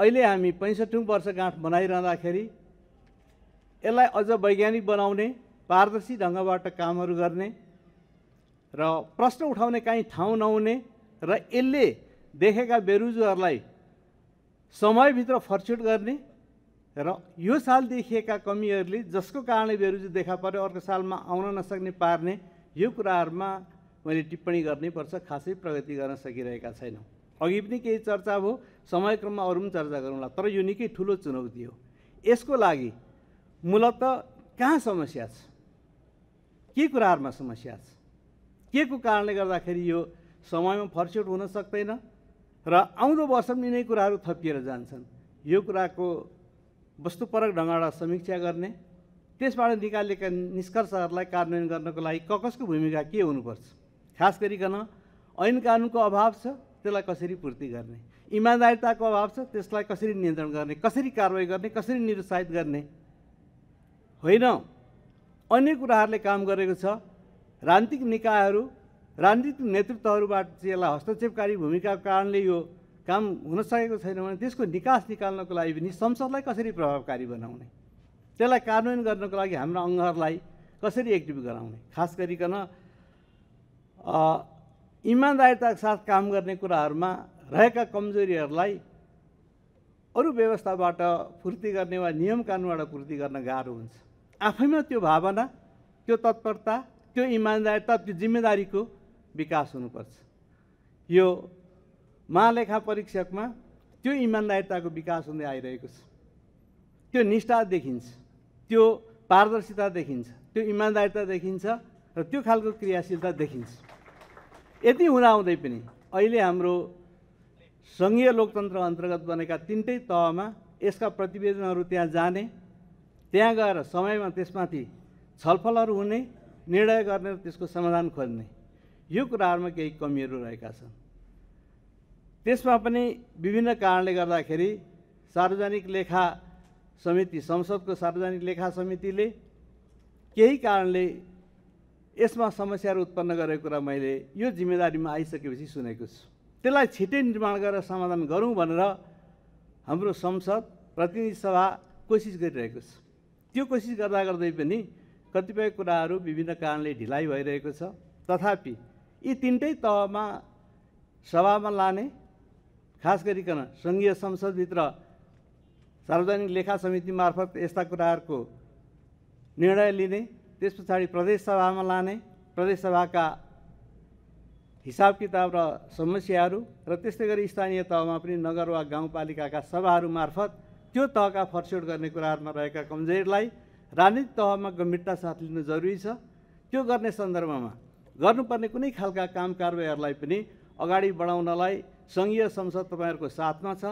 अहिले हामी पैँसठौँ वर्षगाँठ मनाइरहँदाखेरि यसलाई अझ वैज्ञानिक बनाउने पारदर्शी ढङ्गबाट कामहरू गर्ने र प्रश्न उठाउने काहीँ ठाउँ नहुने र यसले देखेका बेरुजुहरूलाई समयभित्र फर्छुट गर्ने र यो साल देखिएका कमीहरूले जसको कारणले बेरुजु देखा पऱ्यो अर्को सालमा आउन नसक्ने पार्ने यो कुराहरूमा मैले टिप्पणी गर्नैपर्छ खासै प्रगति गर्न सकिरहेका छैनौँ अघि पनि केही चर्चा भयो समयक्रममा अरू पनि चर्चा गरौँला तर यो निकै ठुलो चुनौती हो यसको लागि मूलत कहाँ समस्या छ के कुराहरूमा समस्या छ के को कारणले गर्दाखेरि यो समयमा फर्स्युट हुन सक्दैन र आउँदो वर्ष पनि यिनै कुराहरू थपिएर जान्छन् यो कुराको वस्तुपरक ढङ्गबाट समीक्षा गर्ने त्यसबाट निकालिएका निष्कर्षहरूलाई कार्यान्वयन गर्नको लागि ककसको भूमिका के हुनुपर्छ खास गरिकन ऐन कानुनको अभाव छ त्यसलाई कसरी पूर्ति गर्ने इमान्दारिताको अभाव छ त्यसलाई कसरी नियन्त्रण गर्ने कसरी कारवाही गर्ने कसरी निरुत्साहित गर्ने होइन अन्य कुराहरूले काम गरेको छ राजनीतिक निकायहरू राजनीतिक नेतृत्वहरूबाट चाहिँ यसलाई हस्तक्षेपकारी भूमिकाको कारणले यो काम हुन सकेको छैन भने त्यसको निकास निकाल्नको लागि पनि संसदलाई कसरी प्रभावकारी बनाउने त्यसलाई कार्यान्वयन गर्नको लागि हाम्रा अङ्गहरूलाई कसरी एक्टिभ गराउने खास गरिकन इमान्दारिताको साथ काम गर्ने कुराहरूमा रहेका कमजोरीहरूलाई अरू व्यवस्थाबाट पूर्ति गर्ने वा नियम कानुनबाट पूर्ति गर्न गाह्रो हुन्छ आफैमा त्यो भावना त्यो तत्परता त्यो इमान्दारिता त्यो जिम्मेदारीको विकास हुनुपर्छ यो महालेखा परीक्षकमा त्यो इमान्दारिताको विकास हुँदै आइरहेको छ त्यो निष्ठा देखिन्छ त्यो पारदर्शिता देखिन्छ त्यो इमान्दारिता देखिन्छ र त्यो खालको क्रियाशीलता देखिन्छ यति हुँदाहुँदै पनि अहिले हाम्रो सङ्घीय लोकतन्त्र अन्तर्गत बनेका तिनटै तहमा यसका प्रतिवेदनहरू त्यहाँ जाने त्यहाँ गएर समयमा त्यसमाथि छलफलहरू हुने निर्णय गर्ने र त्यसको समाधान खोज्ने यो कुराहरूमा केही कमीहरू रहेका छन् त्यसमा पनि विभिन्न कारणले गर्दाखेरि सार्वजनिक लेखा समिति संसदको सार्वजनिक लेखा समितिले केही कारणले यसमा समस्याहरू उत्पन्न गरेको कुरा मैले यो जिम्मेदारीमा आइसकेपछि सुनेको छु त्यसलाई छिटै निर्माण गरेर समाधान गरौँ भनेर हाम्रो संसद प्रतिनिधि सभा कोसिस गरिरहेको छ त्यो कोसिस गर्दा गर्दै पनि कतिपय कुराहरू विभिन्न कारणले ढिलाइ भइरहेको छ तथापि यी तिनटै तहमा सभामा लाने खास गरिकन सङ्घीय संसदभित्र सार्वजनिक लेखा समिति मार्फत यस्ता कुराहरूको निर्णय लिने त्यस पछाडि प्रदेशसभामा लाने प्रदेशसभाका हिसाब किताब र समस्याहरू र त्यस्तै गरी स्थानीय तहमा पनि नगर वा गाउँपालिकाका सभाहरू मार्फत त्यो तहका फर्स्योट गर्ने कुराहरूमा रहेका कमजोरीलाई राजनीतिक तहमा गम्भीरता साथ लिनु जरुरी छ त्यो गर्ने सन्दर्भमा गर्नुपर्ने कुनै खालका काम कारवाहीहरूलाई पनि अगाडि बढाउनलाई सङ्घीय संसद तपाईँहरूको साथमा छ